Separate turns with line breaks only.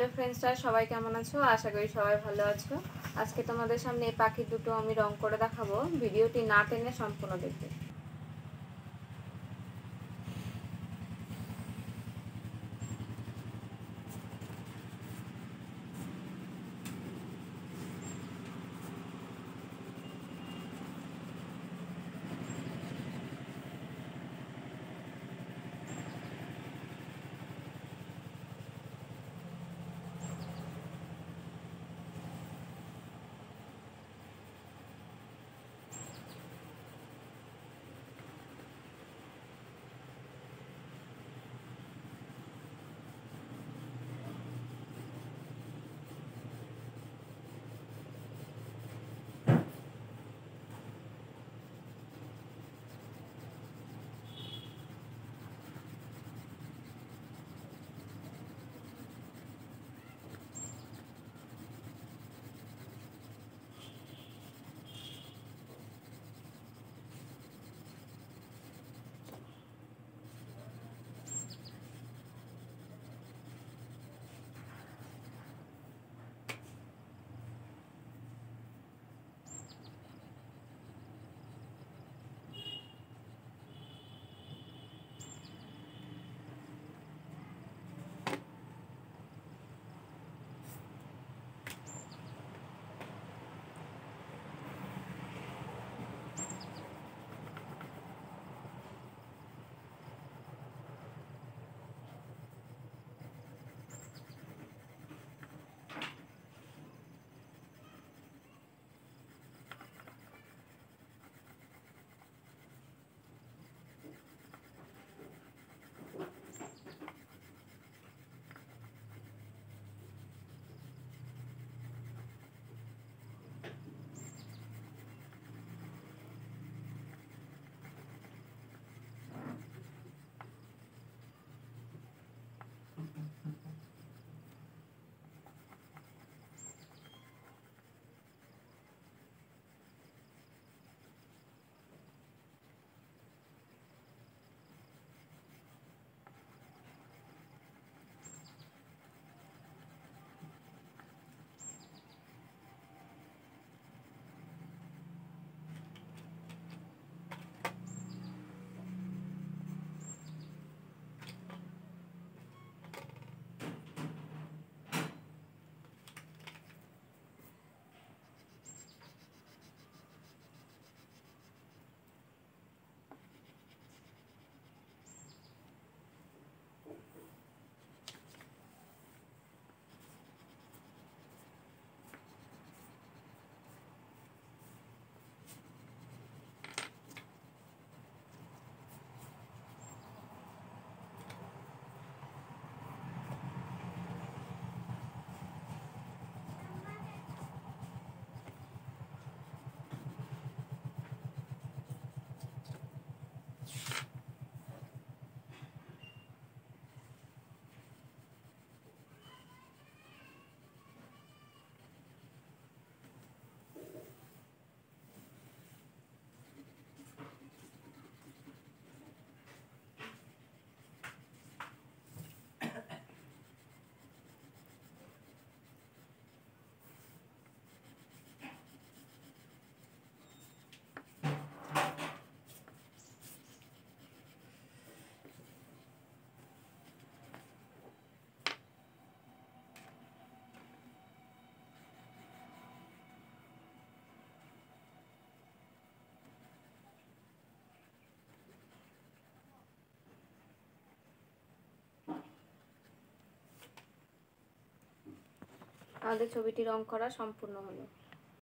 hello ফ্রেন্ডসরা সবাই কেমন আছো আশা করি সবাই ভালো আছো আজকে তোমাদের সামনে এই পাখি দুটো আমি রং করে দেখাবো ভিডিওটি না টেনে সম্পূর্ণ দেখবে
আমাদের ছবিটি রং করা সম্পূর্ণ হলো